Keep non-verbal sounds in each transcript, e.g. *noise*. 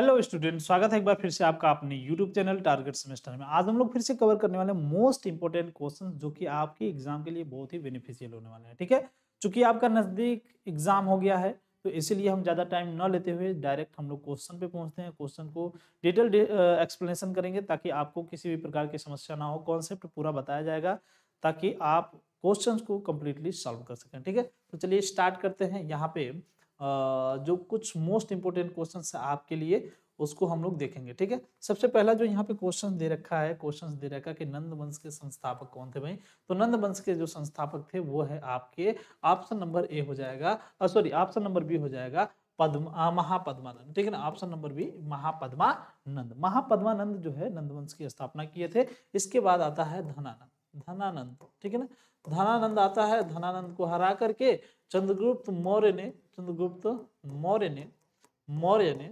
hello student स्वागत है एक बार फिर से आपका अपने यूट्यूब चैनल टारगेट सेमेस्टर में आज हम लोग फिर से कवर करने वाले मोस्ट इंपॉर्टेंट क्वेश्चन जो कि आपके एग्जाम के लिए बहुत ही बेनिफिशियल होने वाले हैं ठीक है चूंकि आपका नजदीक एग्जाम हो गया है तो इसीलिए हम ज़्यादा टाइम न लेते हुए डायरेक्ट हम लोग क्वेश्चन पे पहुंचते हैं क्वेश्चन को डिटेल एक्सप्लेनेशन करेंगे ताकि आपको किसी भी प्रकार की समस्या ना हो कॉन्सेप्ट पूरा बताया जाएगा ताकि आप क्वेश्चन को कम्प्लीटली सॉल्व कर सकें ठीक है तो चलिए स्टार्ट करते हैं यहाँ पे जो कुछ मोस्ट इम्पोर्टेंट क्वेश्चन है आपके लिए उसको हम लोग देखेंगे ठीक है सबसे पहला जो यहाँ पे क्वेश्चन दे रखा है क्वेश्चन दे रखा है कि नंद वंश के संस्थापक कौन थे भाई तो नंद वंश के जो संस्थापक थे वो है आपके ऑप्शन नंबर ए हो जाएगा सॉरी ऑप्शन नंबर बी हो जाएगा पद्म महापद्मानंद ठीक है ना option number B Mahapadmananda Mahapadmananda जो है नंदवंश की स्थापना किए थे इसके बाद आता है धनानंद धनानंद ठीक है ना धनानंद आता है धनानंद को हरा करके चंद्रगुप्त मौर्य ने चंद्रगुप्त मौर्य ने मौर्य ने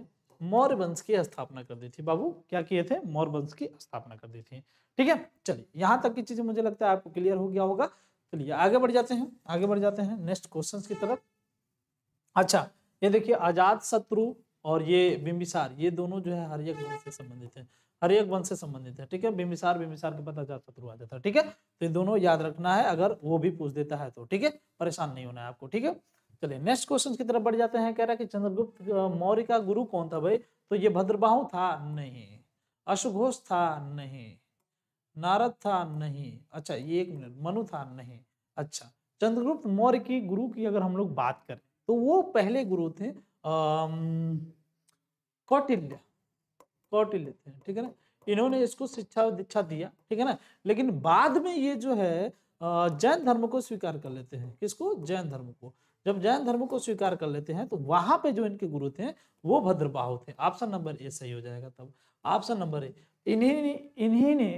मौर्य वंश की स्थापना कर दी थी बाबू क्या किए थे मौर्य वंश की स्थापना कर दी थी ठीक है चलिए यहाँ तक की चीजें मुझे लगता है आपको क्लियर हो गया होगा चलिए आगे बढ़ जाते हैं आगे बढ़ जाते हैं नेक्स्ट क्वेश्चन की तरफ अच्छा ये देखिए आजाद शत्रु और ये बिम्बिसार ये दोनों जो है हरियक वंश से संबंधित है हर एक वंश से संबंधित है ठीक है बिंबिसार बिंबिसार के पता जात शत्रु आ जाता है ठीक है तो ये दोनों याद रखना है अगर वो भी पूछ देता है तो ठीक है परेशान नहीं होना है आपको ठीक है चलिए नेक्स्ट क्वेश्चन की तरफ बढ़ जाते हैं कह रहा है कि चंद्रगुप्त मौर्य का गुरु कौन था भाई तो ये भद्रबाहु था नहीं अशुघोष था नहीं नारद था नहीं अच्छा ये एक मिनट मनु था नहीं अच्छा चंद्रगुप्त मौर्य की गुरु की अगर हम लोग बात करें तो वो पहले गुरु थे कौटिल्य कॉट लेते हैं ठीक है ना इन्होंने इसको शिक्षा दीक्षा दिया ठीक है ना लेकिन बाद में ये जो है जैन धर्म को स्वीकार कर लेते हैं किसको जैन धर्म को जब जैन धर्म को स्वीकार कर लेते हैं तो वहां पे जो इनके गुरु थे वो भद्रबाहु थे ऑप्शन नंबर ए सही हो जाएगा तब ऑप्शन नंबर ए इन्हीं ने इन्हीं ने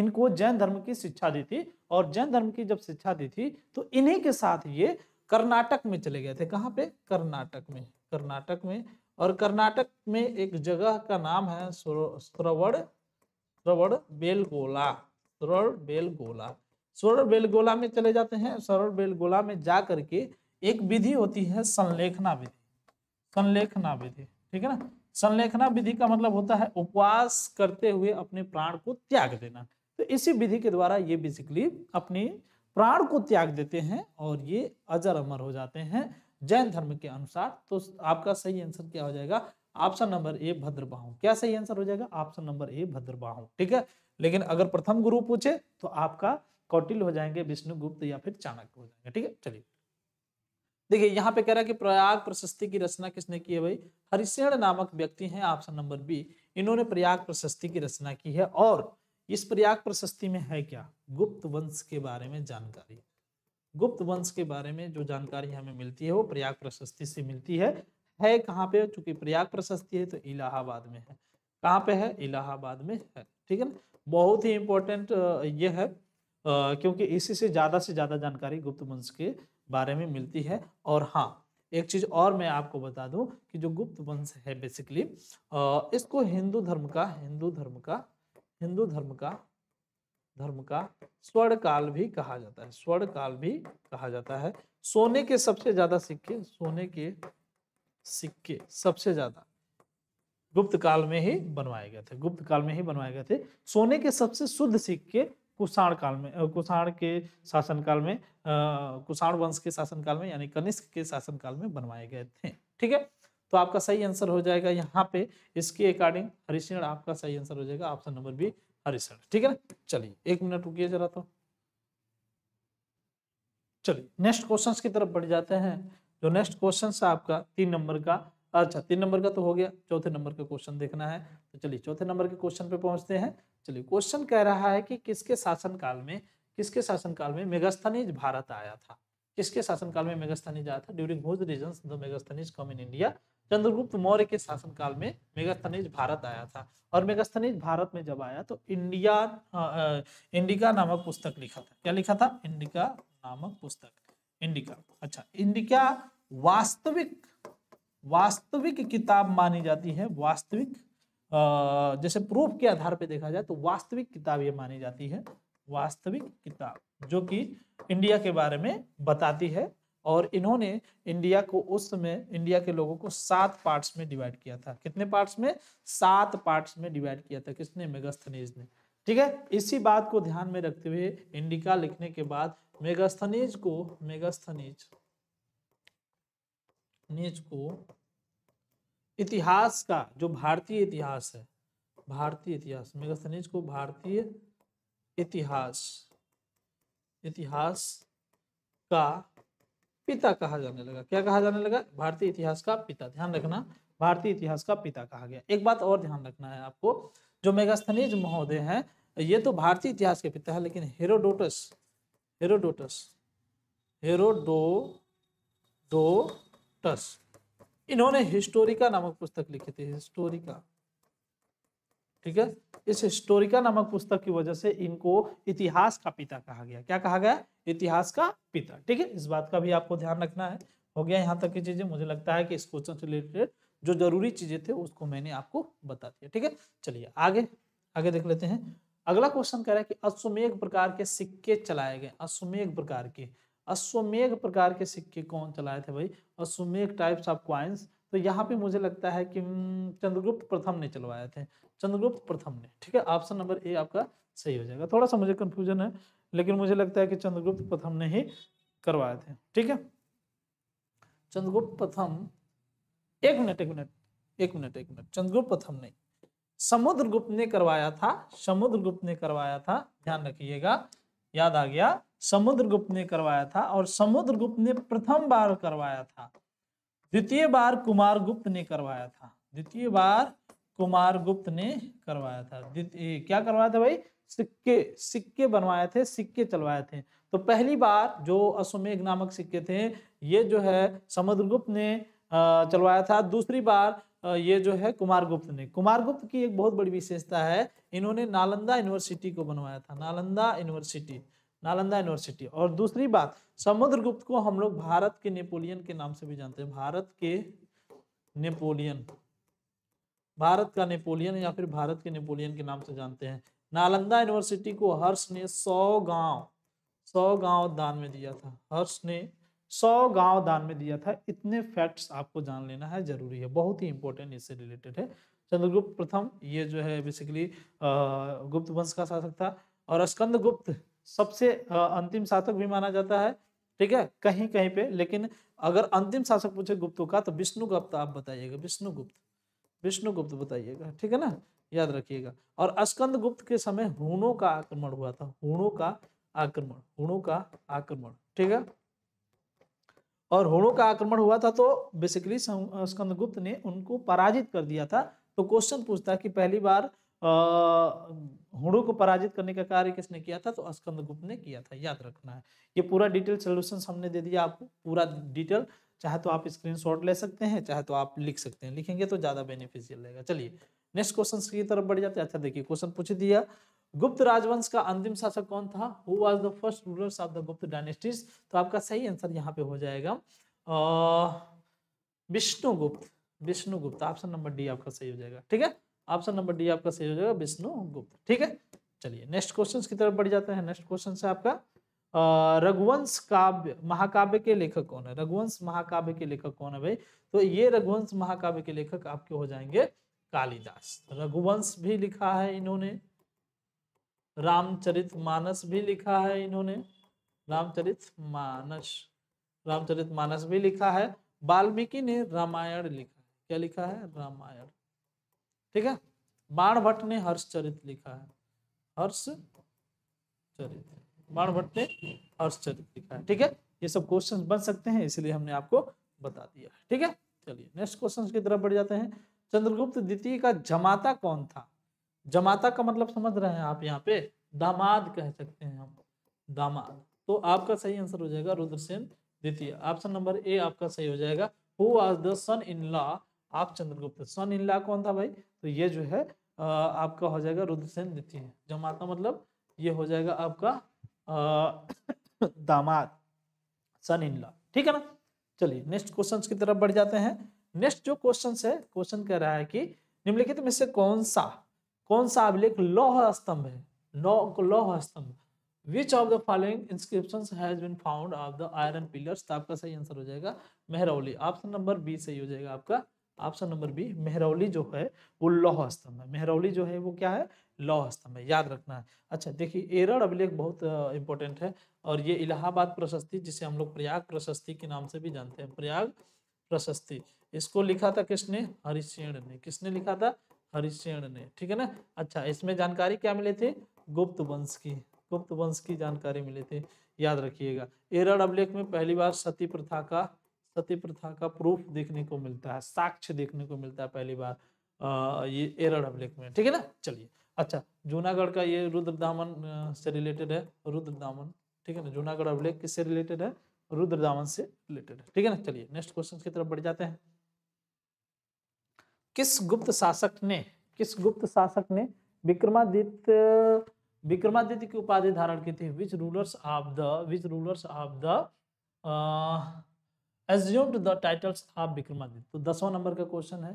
इनको जैन धर्म की शिक्षा दी थी और जैन धर्म की जब शिक्षा दी थी तो इन्हीं के साथ ये कर्नाटक में चले गए थे कहाँ पे कर्नाटक में कर्नाटक में और कर्नाटक में एक जगह का नाम है श्रवण श्रवण बेलगोला श्रवण बेलगोला स्वर्ण बेलगोला में चले जाते हैं स्वर्ण बेलगोला में जा करके एक विधि होती है संलेखना विधि संलेखना विधि ठीक है ना संलेखना विधि का मतलब होता है उपवास करते हुए अपने प्राण को त्याग देना तो इसी विधि के द्वारा ये बेसिकली अपने प्राण को त्याग देते हैं और ये अजर अमर हो जाते हैं जैन धर्म के अनुसार तो आपका सही आंसर क्या हो जाएगा ऑप्शन नंबर ए भद्रबाहु क्या सही आंसर हो जाएगा ऑप्शन नंबर ए भद्रबाहु ठीक है लेकिन अगर प्रथम गुरु पूछे तो आपका कौटिल हो जाएंगे विष्णुगुप्त या फिर चाणक्य हो जाएंगे ठीक है चलिए देखिए यहाँ पे कह रहा है कि प्रयाग प्रशस्ति की रचना किसने की है भाई हरिशेण नामक व्यक्ति हैं ऑप्शन नंबर बी इन्होंने प्रयाग प्रशस्ति की रचना की है और इस प्रयाग प्रशस्ति में है क्या गुप्त वंश के बारे में जानकारी गुप्त वंश के बारे में जो जानकारी हमें मिलती है वो प्रयाग प्रशस्ति से मिलती है है कहाँ पे चूंकि प्रयाग प्रशस्ति है तो इलाहाबाद में है कहाँ पे है इलाहाबाद में है ठीक है ना बहुत ही इम्पोर्टेंट ये है क्योंकि इसी से ज़्यादा से ज़्यादा जानकारी गुप्त वंश के बारे में मिलती है और हाँ एक चीज और मैं आपको बता दूं कि जो गुप्त वंश है बेसिकली इसको हिंदू धर्म का हिंदू धर्म का हिंदू धर्म का धर्म का स्वर्ण काल भी कहा जाता है स्वर्ण काल भी कहा जाता है सोने के सबसे ज्यादा सिक्के सोने के सिक्के सबसे ज्यादा गुप्त काल में ही बनवाए गए थे गुप्त काल में ही बनवाए गए थे सोने के सबसे शुद्ध सिक्के कुषाण काल में कुषाण के शासनकाल में कुषाण वंश के शासनकाल में यानी कनिष्क के शासनकाल में बनवाए गए थे ठीक है तो आपका सही आंसर हो जाएगा यहाँ पे इसके अकॉर्डिंग हरिशिण आपका सही आंसर हो जाएगा option number B Hari sir ठीक है ना चलिए एक मिनट रुकिए जरा तो चलिए नेक्स्ट क्वेश्चंस की तरफ बढ़ जाते हैं जो नेक्स्ट क्वेश्चन है आपका तीन नंबर का अच्छा तीन नंबर का तो हो गया चौथे नंबर का क्वेश्चन देखना है तो चलिए चौथे नंबर के क्वेश्चन पे पहुंचते हैं चलिए क्वेश्चन कह रहा है कि किसके शासनकाल में किसके शासनकाल में मेगास्थनीज भारत आया था किसके शासनकाल में मेगास्थनीज आया था during whose reign the Megasthenes come in India Chandragupta Maurya के शासनकाल में मेगास्थनीज भारत आया था और मेगास्थनीज भारत में जब आया तो इंडिया इंडिका नामक पुस्तक लिखा था क्या लिखा था इंडिका नामक पुस्तक इंडिका अच्छा इंडिका वास्तविक वास्तविक किताब मानी जाती है वास्तविक जैसे प्रूफ के आधार पर देखा जाए तो वास्तविक किताब ये मानी जाती है वास्तविक किताब जो कि इंडिया के बारे में बताती है और इन्होंने इंडिया को उस समय इंडिया के लोगों को सात पार्ट्स में डिवाइड किया था कितने पार्ट्स में सात पार्ट्स में डिवाइड किया था किसने मेगास्थनीज ने ठीक है इसी बात को ध्यान में रखते हुए इंडिका लिखने के बाद मेगास्थनीज को मेगास्थनीज नीज को इतिहास का जो भारतीय इतिहास है भारतीय इतिहास मेगास्थनीज को भारतीय इतिहास इतिहास का पिता कहा जाने लगा क्या कहा जाने लगा भारतीय इतिहास का पिता ध्यान रखना भारतीय इतिहास का पिता कहा गया एक बात और ध्यान रखना है आपको जो मेगास्थनीज महोदय हैं ये तो भारतीय इतिहास के पिता है लेकिन हेरोडोटस हेरोडोटस हेरोडोडोटस इन्होंने हिस्टोरिका नामक पुस्तक लिखी थी हिस्टोरिका ठीक है इस हिस्टोरिका नामक पुस्तक की वजह से इनको इतिहास का पिता कहा गया क्या कहा गया इतिहास का पिता ठीक है इस बात का भी आपको ध्यान रखना है हो गया यहाँ तक की चीजें मुझे लगता है कि इस क्वेश्चन से रिलेटेड जो जरूरी चीजें थे उसको मैंने आपको बता दिया ठीक है चलिए आगे आगे देख लेते हैं अगला क्वेश्चन कह रहा है कि अश्वमेघ प्रकार के सिक्के चलाए गए अश्वमेघ प्रकार के अश्वमेघ प्रकार के सिक्के कौन चलाए थे भाई अश्वमेघ टाइप्स ऑफ क्वाइंस तो यहाँ पे मुझे लगता है कि हम्म, चंद्रगुप्त प्रथम ने चलवाए थे चंद्रगुप्त प्रथम ने ठीक है ऑप्शन नंबर ए आपका सही हो जाएगा थोड़ा सा मुझे कंफ्यूजन है लेकिन मुझे लगता है कि चंद्रगुप्त प्रथम ने ही करवाए थे ठीक है चंद्रगुप्त प्रथम एक मिनट एक मिनट एक मिनट एक मिनट चंद्रगुप्त प्रथम ने समुद्रगुप्त ने करवाया था समुद्रगुप्त ने करवाया था ध्यान रखिएगा याद आ गया समुद्रगुप्त ने करवाया था और समुद्रगुप्त ने प्रथम बार करवाया था द्वितीय बार कुमार गुप्त ने करवाया था द्वितीय बार कुमार गुप्त ने करवाया था क्या करवाया था भाई सिक्के सिक्के बनवाए थे सिक्के चलवाए थे तो पहली बार जो अश्वमेघ नामक सिक्के थे ये जो है समुद्रगुप्त ने चलवाया था दूसरी बार ये जो है कुमार गुप्त ने कुमार गुप्त की एक बहुत बड़ी विशेषता है इन्होंने नालंदा यूनिवर्सिटी को बनवाया था नालंदा यूनिवर्सिटी नालंदा यूनिवर्सिटी और दूसरी बात समुद्रगुप्त को हम लोग भारत के नेपोलियन के नाम से भी जानते हैं भारत के नेपोलियन भारत का नेपोलियन या फिर भारत के नेपोलियन के नाम से जानते हैं नालंदा यूनिवर्सिटी को हर्ष ने सौ गांव सौ गांव दान में दिया था हर्ष ने सौ गांव दान में दिया था इतने फैक्ट्स आपको जान लेना है जरूरी है बहुत ही इंपॉर्टेंट इससे रिलेटेड है चंद्रगुप्त प्रथम ये जो है बेसिकली गुप्त वंश का शासक था और स्कंद गुप्त सबसे अंतिम शासक भी माना जाता है ठीक है कहीं कहीं पे लेकिन अगर अंतिम शासक पूछे गुप्तों का तो विष्णुगुप्त आप बताइएगा विष्णुगुप्त विष्णुगुप्त बताइएगा ठीक है ना याद रखिएगा और अस्कंद गुप्त के समय हूणों का आक्रमण हुआ था हूणों का आक्रमण हूणों का आक्रमण ठीक है और हूणों का आक्रमण हुआ था तो बेसिकली स्कंद गुप्त ने उनको पराजित कर दिया था तो क्वेश्चन पूछता कि पहली बार हुड़ू को पराजित करने का कार्य किसने किया था तो अस्कंद गुप्त ने किया था याद रखना है ये पूरा डिटेल सोल्यूशन हमने दे दिया आपको पूरा डिटेल चाहे तो आप स्क्रीनशॉट ले सकते हैं चाहे तो आप लिख सकते हैं लिखेंगे तो ज़्यादा बेनिफिशियल रहेगा चलिए नेक्स्ट क्वेश्चन की तरफ बढ़ जाते हैं अच्छा देखिए क्वेश्चन पूछ दिया गुप्त राजवंश का अंतिम शासक कौन था who was the first ruler of the Gupta dynasties तो आपका सही आंसर यहाँ पे हो जाएगा Vishnugupta Vishnugupta option number D आपका सही हो जाएगा ठीक है ऑप्शन नंबर डी आपका सही हो जाएगा विष्णुगुप्त ठीक है चलिए नेक्स्ट क्वेश्चन की तरफ बढ़ जाते हैं नेक्स्ट क्वेश्चन से आपका रघुवंश काव्य महाकाव्य के लेखक कौन है रघुवंश महाकाव्य के लेखक कौन है भाई तो ये रघुवंश महाकाव्य के लेखक आपके हो जाएंगे कालिदास रघुवंश भी लिखा है इन्होंने रामचरित मानस भी लिखा है इन्होंने रामचरित मानस रामचरित मानस भी लिखा है वाल्मीकि ने रामायण लिखा है क्या लिखा है रामायण ठीक है बाणभट्ट ने हर्षचरित लिखा है हर्ष चरित बाण भट्टे और दिखा है ठीक है ये सब क्वेश्चन बन सकते हैं इसलिए हमने आपको बता दिया ठीक है चलिए नेक्स्ट क्वेश्चन की तरफ बढ़ जाते हैं चंद्रगुप्त द्वितीय का जमाता कौन था जमाता का मतलब समझ रहे हैं आप यहाँ पे दामाद कह सकते हैं हम दामाद तो आपका सही आंसर हो जाएगा रुद्रसेन द्वितीय ऑप्शन नंबर ए आपका सही हो जाएगा हु आज द सन इन लॉ आप चंद्रगुप्त सन इन लॉ कौन था भाई तो ये जो है आपका हो जाएगा रुद्रसेन द्वितीय जमाता मतलब ये हो जाएगा आपका दामाद सन इन लॉ ठीक है ना चलिए नेक्स्ट क्वेश्चन की तरफ बढ़ जाते हैं नेक्स्ट जो क्वेश्चन है क्वेश्चन कह रहा है कि निम्नलिखित में से कौन सा कौन सा अभिलेख लौह स्तंभ है लौह स्तंभ which of the following inscription has been found of the iron pillars आपका सही आंसर हो जाएगा मेहरौली ऑप्शन नंबर बी सही हो जाएगा आपका ऑप्शन नंबर बी मेहरौली जो है वो लौह स्तंभ है मेहरौली जो है वो क्या है लौह स्तंभ है याद रखना है अच्छा देखिए एरड़ अभिलेख बहुत इंपॉर्टेंट है और ये इलाहाबाद प्रशस्ति जिसे हम लोग प्रयाग प्रशस्ति के नाम से भी जानते हैं प्रयाग प्रशस्ति इसको लिखा था किसने हरिशेण ने किसने लिखा था हरिशेण ने ठीक है ना अच्छा इसमें जानकारी क्या मिली थी गुप्त वंश की गुप्त वंश की जानकारी मिली थी याद रखिएगा एरड़ अभिलेख में पहली बार सती प्रथा का सती प्रथा का प्रूफ देखने को मिलता है साक्ष्य देखने को मिलता है पहली बार ये एरर अभिलेख में ठीक है ना चलिए अच्छा जूनागढ़ का ये रुद्र दामन से रिलेटेड है रुद्र दामन ठीक है ना जूनागढ़ अभिलेख किससे रिलेटेड है रुद्र दामन से रिलेटेड है ठीक है ना चलिए नेक्स्ट क्वेश्चन की तरफ बढ़ जाते हैं किस गुप्त शासक ने किस गुप्त शासक ने विक्रमादित्य विक्रमादित्य की उपाधि धारण की थी which rulers of the which rulers of the assumed the titles of Vikramaditya तो दसवां नंबर का क्वेश्चन है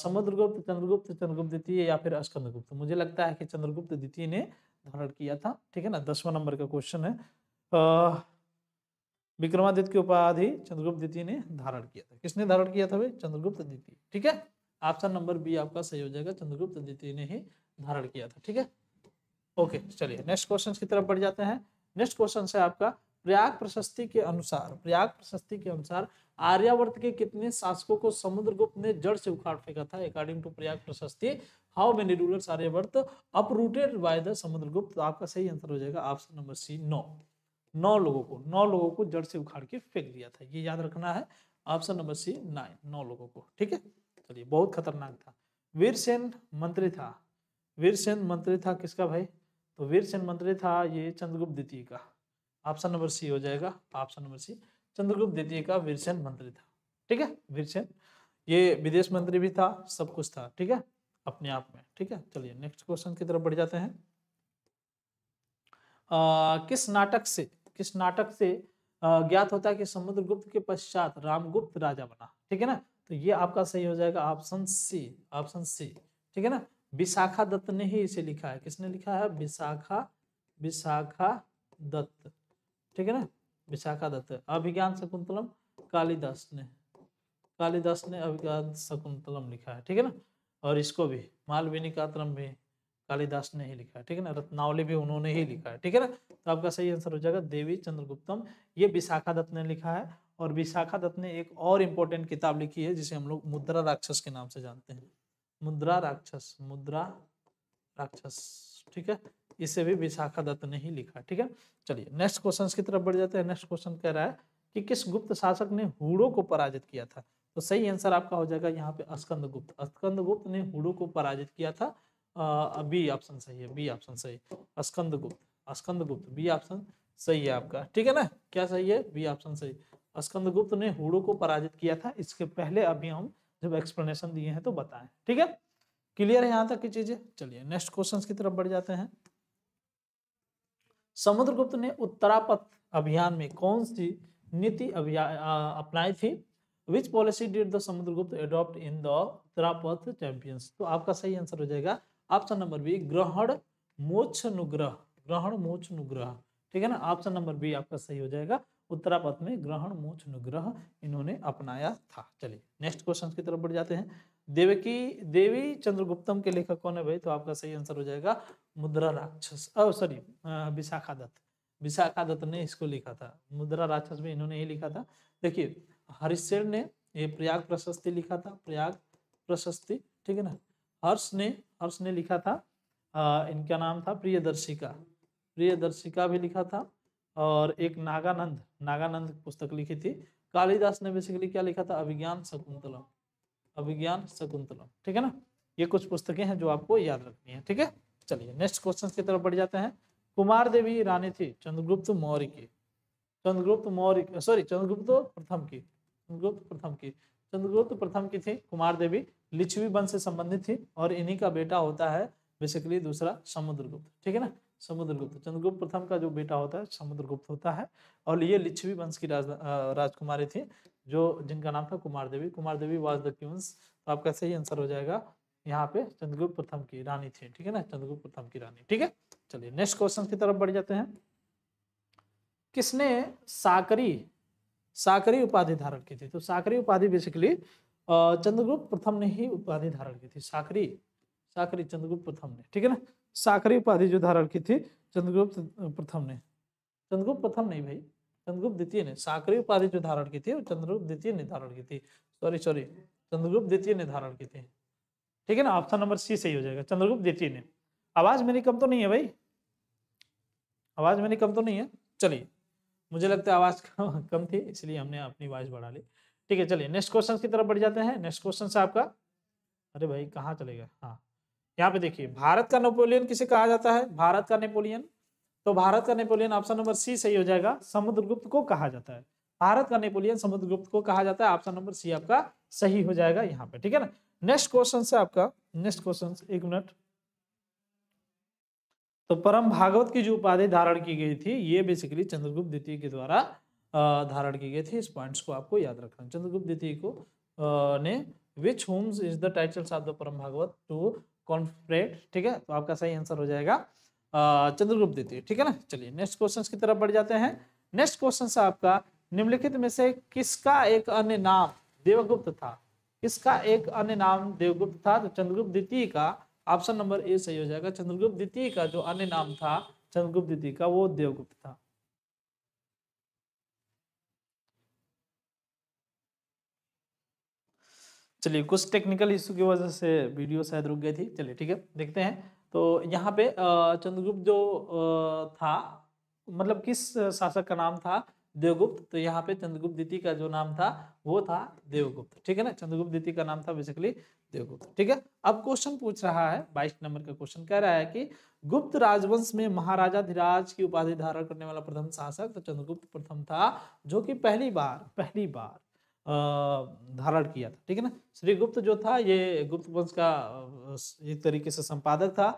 समुद्रगुप्त चंद्रगुप्त चंद्रगुप्त द्वितीय या फिर अस्कंदगुप्त मुझे लगता है कि चंद्रगुप्त द्वितीय ने धारण किया था ठीक है ना दसवां नंबर का क्वेश्चन है विक्रमादित्य की उपाधि चंद्रगुप्त द्वितीय ने धारण किया था किसने धारण किया था भाई चंद्रगुप्त द्वितीय ठीक है ऑप्शन नंबर बी आपका सही हो जाएगा चंद्रगुप्त द्वितीय ने ही धारण किया था ठीक है ओके चलिए नेक्स्ट क्वेश्चन की तरफ बढ़ जाते हैं नेक्स्ट क्वेश्चन है आपका प्रयाग प्रशस्ति के अनुसार प्रयाग प्रशस्ति के अनुसार आर्यावर्त के कितने शासकों को समुद्रगुप्त ने जड़ से उखाड़ फेंका था according to Prayag Prashasti how many rulers Aryavarta uprooted by the Samudragupta तो आपका सही आंसर हो जाएगा ऑप्शन नंबर सी नौ नौ लोगों को नौ लोगों को जड़ से उखाड़ के फेंक दिया था ये याद रखना है ऑप्शन नंबर सी नाइन नौ लोगों को ठीक है चलिए बहुत खतरनाक था वीरसेन मंत्री था वीरसेन मंत्री था किसका भाई तो वीरसेन मंत्री था ये चंद्रगुप्त द्वितीय का ऑप्शन नंबर सी हो जाएगा ऑप्शन नंबर सी चंद्रगुप्त द्वितीय का वीरसेन मंत्री था ठीक है वीरसेन ये विदेश मंत्री भी था सब कुछ था ठीक है अपने आप में ठीक है चलिए नेक्स्ट क्वेश्चन की तरफ बढ़ जाते हैं आ, किस नाटक से किस नाटक से ज्ञात होता है कि समुद्रगुप्त के पश्चात रामगुप्त राजा बना ठीक है ना तो ये आपका सही हो जाएगा ऑप्शन सी ऑप्शन सी ठीक है ना विशाखा दत्त ने ही इसे लिखा है किसने लिखा है विशाखा विशाखा दत्त ठीक है ना विशाखा दत्त अभिज्ञान शकुंतलम कालिदास ने कालिदास ने अभिज्ञान शकुंतलम लिखा है ठीक है ना और इसको भी मालविनी कातरम भी कालिदास ने ही लिखा है ठीक है ना रत्नावली भी उन्होंने ही लिखा है ठीक है ना तो आपका सही आंसर हो जाएगा देवी चंद्रगुप्तम ये विशाखा दत्त ने लिखा है और विशाखा दत्त ने एक और इम्पोर्टेंट किताब लिखी है जिसे हम लोग मुद्रा राक्षस के नाम से जानते हैं मुद्रा राक्षस मुद्रा राक्षस ठीक है इसे भी विशाखा दत्त ने ही लिखा ठीक है चलिए नेक्स्ट क्वेश्चन की तरफ बढ़ जाते हैं नेक्स्ट क्वेश्चन कह रहा है कि किस गुप्त शासक ने हुड़ो को पराजित किया था तो सही आंसर आपका हो जाएगा यहाँ पे अस्कंद गुप्त अस्कंद गुप्त ने हुड़ो को पराजित किया था बी ऑप्शन सही है बी ऑप्शन सही अस्कंद गुप्त अस्कंद गुप्त बी ऑप्शन सही है आपका ठीक है ना क्या सही है बी ऑप्शन सही अस्कंद गुप्त ने हुड़ो को पराजित किया था इसके पहले अभी हम जब एक्सप्लेनेशन दिए हैं तो बताएं ठीक है क्लियर है यहां तक की चीजें चलिए नेक्स्ट क्वेश्चन की तरफ बढ़ जाते हैं समुद्रगुप्त ने उत्तरापथ अभियान में कौन सी नीति अपनाई थी which policy did the Samudragupta adopt in the Uttarapatha champions तो आपका सही आंसर हो जाएगा ऑप्शन नंबर बी ग्रहण मोक्ष अनुग्रह ग्रहण मोक्ष अनुग्रह ठीक है ना ऑप्शन नंबर बी आपका सही हो जाएगा उत्तरापथ में ग्रहण मोक्ष अनुग्रह इन्होंने अपनाया था चलिए नेक्स्ट क्वेश्चन की तरफ बढ़ जाते हैं देवकी देवी चंद्रगुप्तम के लेखक कौन है भाई तो आपका सही आंसर हो जाएगा Mudrarakshasa oh sorry Vishakhadatta Vishakhadatta ने इसको लिखा था मुद्रा राक्षस में इन्होंने ही लिखा था देखिए हरिशेर ने ये प्रयाग प्रशस्ति लिखा था प्रयाग प्रशस्ति ठीक है ना हर्ष ने हर्ष ने लिखा था आ, इनका नाम था प्रियदर्शिका प्रियदर्शिका भी लिखा था और एक नागानंद नागानंद पुस्तक लिखी थी कालिदास ने बेसिकली क्या लिखा था अभिज्ञान शकुंतलम अभिज्ञान शकुंतलम ठीक है ना ये कुछ पुस्तकें हैं जो आपको याद रखनी है ठीक है चलिए नेक्स्ट क्वेश्चन की तरफ बढ़ जाते हैं कुमार देवी रानी थी चंद्रगुप्त मौर्य की चंद्रगुप्त मौर्य सॉरी चंद्रगुप्त प्रथम की चंद्रगुप्त प्रथम की चंद्रगुप्त प्रथम की थी कुमार देवी लिच्छवी वंश से संबंधित थी और इन्हीं का बेटा होता है बेसिकली दूसरा समुद्रगुप्त ठीक है ना समुद्रगुप्त चंद्रगुप्त प्रथम का जो बेटा होता है समुद्रगुप्त होता है और ये लिच्छवी वंश की राज राजकुमारी थी जो जिनका नाम था Kumaradevi Kumaradevi was the तो आपका सही आंसर हो जाएगा यहाँ पे चंद्रगुप्त प्रथम की रानी थी ठीक है ना चंद्रगुप्त प्रथम की रानी ठीक है चलिए नेक्स्ट क्वेश्चन की तरफ बढ़ जाते हैं किसने साकरी साकरी उपाधि धारण की थी तो साकरी उपाधि बेसिकली चंद्रगुप्त प्रथम ने ही उपाधि धारण की थी साकरी साकरी चंद्रगुप्त प्रथम ने ठीक है ना साकरी उपाधि जो धारण की थी चंद्रगुप्त प्रथम ने चंद्रगुप्त प्रथम नहीं भाई चंद्रगुप्त द्वितीय ने साकरी उपाधि जो धारण की थी चंद्रगुप्त द्वितीय ने धारण की थी सॉरी सॉरी चंद्रगुप्त द्वितीय ने धारण की थी ठीक है ना ऑप्शन नंबर सी सही हो जाएगा चंद्रगुप्त द्वितीय ने आवाज मेरी कम तो नहीं है भाई आवाज मेरी कम तो नहीं है चलिए मुझे लगता है आवाज *laughs* कम थी इसलिए हमने अपनी आवाज बढ़ा ली ठीक है चलिए नेक्स्ट क्वेश्चन की तरफ बढ़ जाते हैं नेक्स्ट क्वेश्चन आपका अरे भाई कहाँ चलेगा हाँ यहाँ पे देखिए भारत का नेपोलियन किसे कहा जाता है भारत का नेपोलियन तो भारत का नेपोलियन ऑप्शन नंबर सी सही हो जाएगा समुद्रगुप्त को कहा जाता है भारत का नेपोलियन समुद्रगुप्त को कहा जाता है ऑप्शन नंबर सी आपका सही हो जाएगा यहाँ पे ठीक है ना नेक्स्ट क्वेश्चन है आपका नेक्स्ट क्वेश्चन एक मिनट तो परम भागवत की जो उपाधि धारण की गई थी ये बेसिकली चंद्रगुप्त द्वितीय के द्वारा धारण की गई थी इस पॉइंट्स को आपको याद रखना चंद्रगुप्त द्वितीय को ने which homes is the titles of the Parama Bhagavata to कॉन्फ्रेट ठीक है तो आपका सही आंसर हो जाएगा चंद्रगुप्त द्वितीय ठीक है ना चलिए नेक्स्ट क्वेश्चन की तरफ बढ़ जाते हैं नेक्स्ट क्वेश्चन आपका निम्नलिखित में से किसका एक अन्य नाम देवगुप्त था किसका एक अन्य नाम देवगुप्त था तो चंद्रगुप्त द्वितीय का ऑप्शन नंबर ए सही हो जाएगा चंद्रगुप्त द्वितीय का जो अन्य नाम था चंद्रगुप्त द्वितीय का वो देवगुप्त था चलिए कुछ टेक्निकल इशू की वजह से वीडियो शायद रुक गई थी चलिए ठीक है देखते हैं तो यहाँ पे चंद्रगुप्त जो था मतलब किस शासक का नाम था देवगुप्त तो यहाँ पे चंद्रगुप्त द्वितीय का जो नाम था वो था देवगुप्त ठीक है ना चंद्रगुप्त द्वितीय का नाम था बेसिकली देवगुप्त ठीक है अब क्वेश्चन पूछ रहा है बाईस नंबर का क्वेश्चन कह रहा है कि गुप्त राजवंश में महाराजा धीराज की उपाधि धारण करने वाला प्रथम शासक तो चंद्रगुप्त प्रथम था जो कि पहली बार पहली बार धारण किया था ठीक है ना श्री गुप्त जो था ये गुप्त वंश का एक तरीके से संपादक था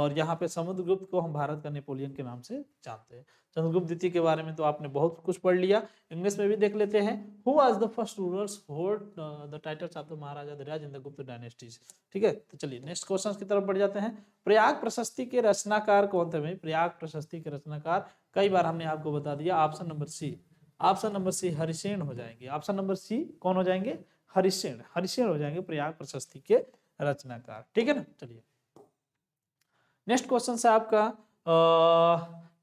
और यहाँ पे समुद्रगुप्त को हम भारत का नेपोलियन के नाम से जानते हैं चंद्रगुप्त द्वितीय के बारे में तो आपने बहुत कुछ पढ़ लिया इंग्लिश में भी देख लेते हैं हु आज the first rulers hold the titles of the Maharajadhiraja in the Gupta dynasties ठीक है तो चलिए नेक्स्ट क्वेश्चन की तरफ बढ़ जाते हैं प्रयाग प्रशस्ति के रचनाकार कौन थे भाई प्रयाग प्रशस्ति के रचनाकार कई बार हमने आपको बता दिया option number C option number C Harishena हो जाएंगे ऑप्शन नंबर सी कौन हो जाएंगे हरिशेण हरिशेण हो जाएंगे प्रयाग प्रशस्ति के रचनाकार ठीक है ना चलिए नेक्स्ट क्वेश्चन है आपका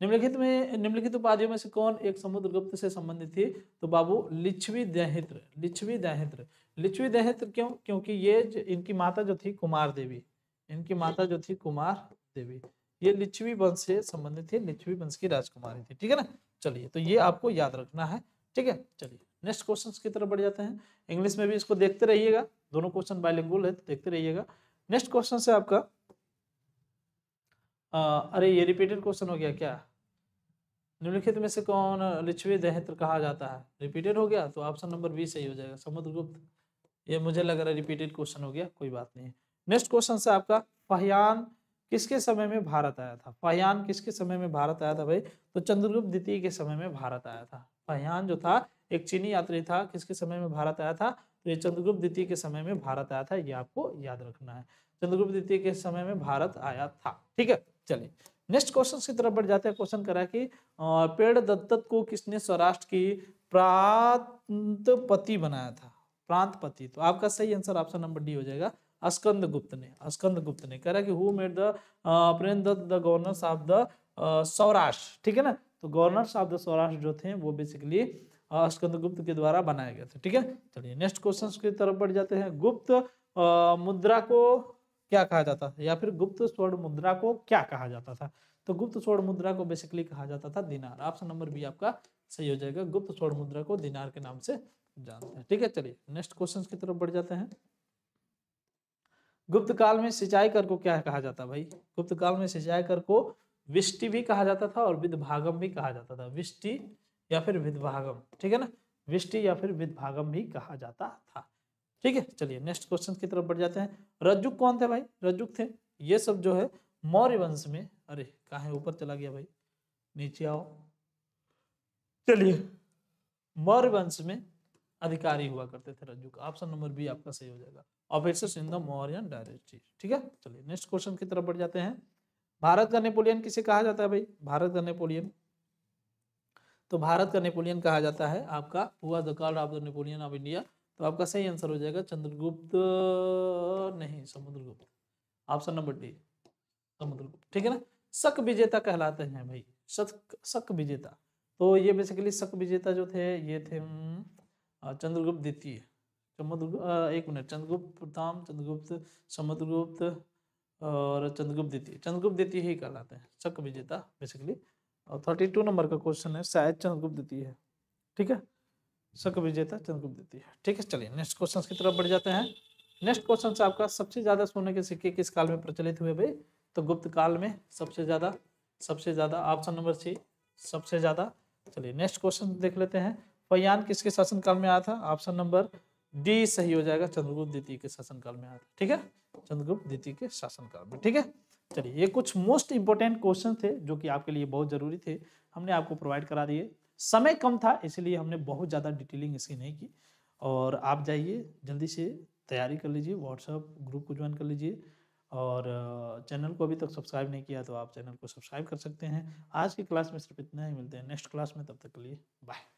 निम्नलिखित में निम्नलिखित उपाधियों में से कौन एक समुद्र गुप्त से संबंधित थी तो बाबू लिच्छवी दहित्र लिच्छवी दहित्र लिच्छवी दहित्र क्यों क्योंकि ये इनकी माता जो थी कुमार देवी इनकी माता जो थी कुमार देवी ये लिच्छवी वंश से संबंधित थी लिच्छवी वंश की राजकुमारी थी ठीक है ना चलिए तो ये आपको याद रखना है ठीक है चलिए नेक्स्ट क्वेश्चन की तरफ बढ़ जाते हैं इंग्लिश में भी इसको देखते रहिएगा दोनों क्वेश्चन बायलिंगुल है तो देखते रहिएगा नेक्स्ट क्वेश्चन से आपका आ, अरे ये रिपीटेड क्वेश्चन हो गया क्या निम्नलिखित में से कौन लिच्छवी दहेत्र कहा जाता है रिपीटेड हो गया तो ऑप्शन नंबर बी सही हो जाएगा समुद्रगुप्त ये मुझे लग रहा है रिपीटेड क्वेश्चन हो गया कोई बात नहीं नेक्स्ट क्वेश्चन से आपका फहयान किसके समय में भारत आया था फायान किसके समय में भारत आया था भाई तो चंद्रगुप्त द्वितीय के समय में भारत आया था फायान जो था एक चीनी यात्री था किसके समय में भारत आया था तो ये चंद्रगुप्त द्वितीय के समय में भारत आया था ये आपको याद रखना है चंद्रगुप्त द्वितीय के समय में भारत आया था ठीक है चलिए नेक्स्ट क्वेश्चन की तरफ बढ़ जाते हैं क्वेश्चन करा कि पेड़ दत्तत को किसने स्वराष्ट्र की प्रांतपति बनाया था प्रांतपति तो आपका सही आंसर ऑप्शन नंबर डी हो जाएगा अस्कंद गुप्त ने अस्कंद गुप्त ने कह रहा है कि हु मेड द अपरेन the governor of the Saurashtra ठीक है ना तो गवर्नर ऑफ द सौराष्ट्र जो थे वो बेसिकली अस्कंद गुप्त के द्वारा बनाए गए थे ठीक है चलिए नेक्स्ट क्वेश्चन की तरफ बढ़ जाते हैं गुप्त आ, uh, मुद्रा को क्या कहा जाता था या फिर गुप्त स्वर्ण मुद्रा को क्या कहा जाता था तो गुप्त स्वर्ण मुद्रा को बेसिकली कहा जाता था दिनार ऑप्शन नंबर बी आपका सही हो जाएगा गुप्त स्वर्ण मुद्रा को दिनार के नाम से जानते हैं ठीक है चलिए नेक्स्ट क्वेश्चन की तरफ बढ़ जाते हैं गुप्त काल में सिंचाई कर को क्या कहा जाता भाई गुप्त काल में सिंचाई कर को विष्टि भी कहा जाता था और विदभागम भी कहा जाता था विष्टि या फिर विदभागम ठीक है ना विष्टि या फिर विदभागम भी कहा जाता था ठीक है चलिए नेक्स्ट क्वेश्चन की तरफ बढ़ जाते हैं रज्जुक कौन थे भाई रज्जुक थे ये सब जो है मौर्य वंश में अरे कहा ऊपर चला गया भाई नीचे आओ चलिए मौर्य वंश में अधिकारी हुआ करते थे रज्जुक ऑप्शन नंबर बी आपका सही हो जाएगा officers in the Mauryan dynasty ठीक है चलिए नेक्स्ट क्वेश्चन की तरफ बढ़ जाते हैं भारत का नेपोलियन किसे कहा जाता है भाई भारत का नेपोलियन तो भारत का नेपोलियन कहा जाता है आपका हुआ the call of the Napoleon of India तो आपका सही आंसर हो जाएगा चंद्रगुप्त नहीं Samudragupta option number D Samudragupta ठीक है ना शक विजेता कहलाते हैं भाई शक शक विजेता तो ये बेसिकली शक विजेता जो थे ये थे हम्म, चंद्रगुप्त द्वितीय चमद्र एक मिनट चंद्रगुप्त प्रथम चंद्रगुप्त समुद्रगुप्त और चंद्रगुप्त द्वितीय चंद्रगुप्त द्वितीय ही कहलाते हैं चक विजेता बेसिकली और थर्टी टू नंबर का क्वेश्चन है शायद चंद्रगुप्त द्वितीय है ठीक है शक विजेता चंद्रगुप्त द्वितीय है ठीक है चलिए नेक्स्ट क्वेश्चन की तरफ बढ़ जाते हैं नेक्स्ट क्वेश्चन आपका सबसे ज्यादा सोने के सिक्के किस काल में प्रचलित हुए भाई तो गुप्त काल में सबसे ज्यादा सबसे ज्यादा ऑप्शन नंबर सी सबसे ज्यादा चलिए नेक्स्ट क्वेश्चन देख लेते हैं फयान किसके शासन काल में आया था ऑप्शन नंबर डी सही हो जाएगा चंद्रगुप्त द्वितीय के शासनकाल में आ ठीक है चंद्रगुप्त द्वितीय के शासनकाल में ठीक है चलिए ये कुछ मोस्ट इंपॉर्टेंट क्वेश्चन थे जो कि आपके लिए बहुत जरूरी थे हमने आपको प्रोवाइड करा दिए समय कम था इसलिए हमने बहुत ज़्यादा डिटेलिंग इसकी नहीं की और आप जाइए जल्दी से तैयारी कर लीजिए व्हाट्सअप ग्रुप को ज्वाइन कर लीजिए और चैनल को अभी तक सब्सक्राइब नहीं किया तो आप चैनल को सब्सक्राइब कर सकते हैं आज की क्लास में सिर्फ इतना ही मिलते हैं नेक्स्ट क्लास में तब तक के लिए बाय